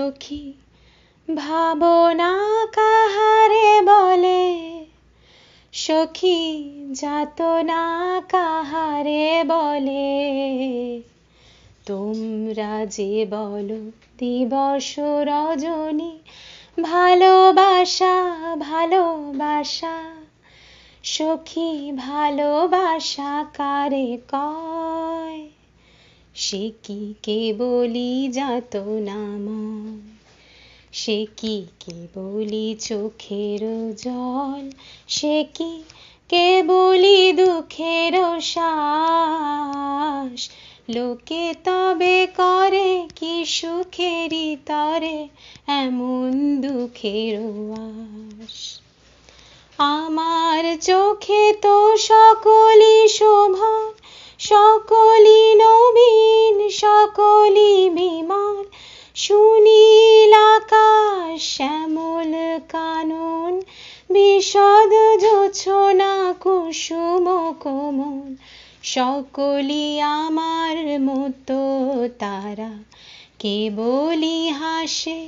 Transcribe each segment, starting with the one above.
সখী ভাবনা কাহারে বলে সখী যাতনা কাহারে বলে তোমরা যে বলো দিবস রজনী ভালোবাসা ভালোবাসা সখী ভালোবাসা কারে কর সে কি কে বলি যাত নামার সে কি কে বলি চোখের জল সে কি কে বলি দুঃখের শাস লোকে তবে করে কি সুখেরই তরে এমন দুঃখের আস আমার চোখে তো সকলই শোভা সকলি নবীন সকলি বিমান সুনীল আকাশ শ্যামল কানুন বিশদ জোছনা কুসুম কোমল সকলি আমার মতো তারা কে বলি হাসে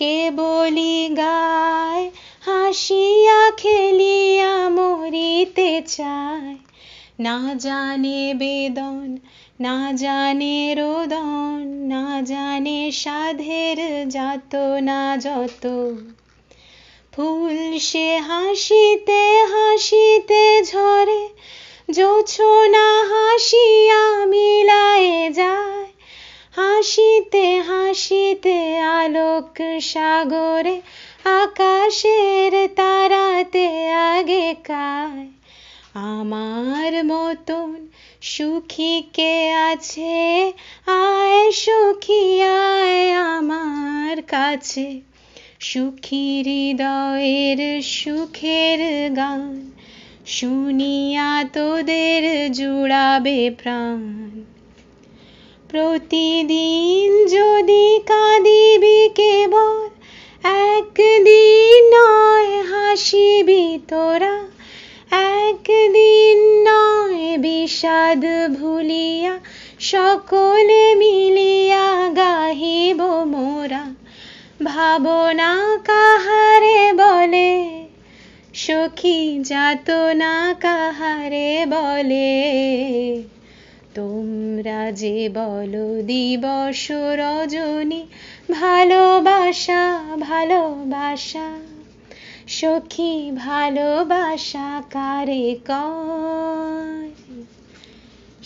কে বলি গায় হাসিয়া খেলিয়া মরিতে চায় না জানে বেদন না জানে রোদন না জানে সাধের যাত না যত ফুল সে হাসিতে হাসিতে ঝরে না হাসিয়া মিলায়ে যায় হাসিতে হাসিতে আলোক সাগরে আকাশের তারাতে আগে কায় আমার মতন সুখী কে আছে আয় সুখী আয় আমার কাছে সুখী হৃদয়ের সুখের গান শুনিয়া তোদের জুড়াবে প্রাণ প্রতিদিন যদি কাঁদিবি কেবল একদিন নয় হাসিবি তোরা একদিন নয় বিষাদ ভুলিয়া সকলে মিলিয়া গাহিব মোরা ভাবনা কাহারে বলে সখী যাতনা কাহারে বলে সাজে বল দিবস রজনী ভালোবাসা ভালোবাসা সখী ভালোবাসা কারে কয়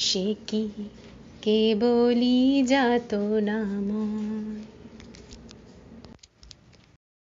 সে কি কে বলি যাত নাম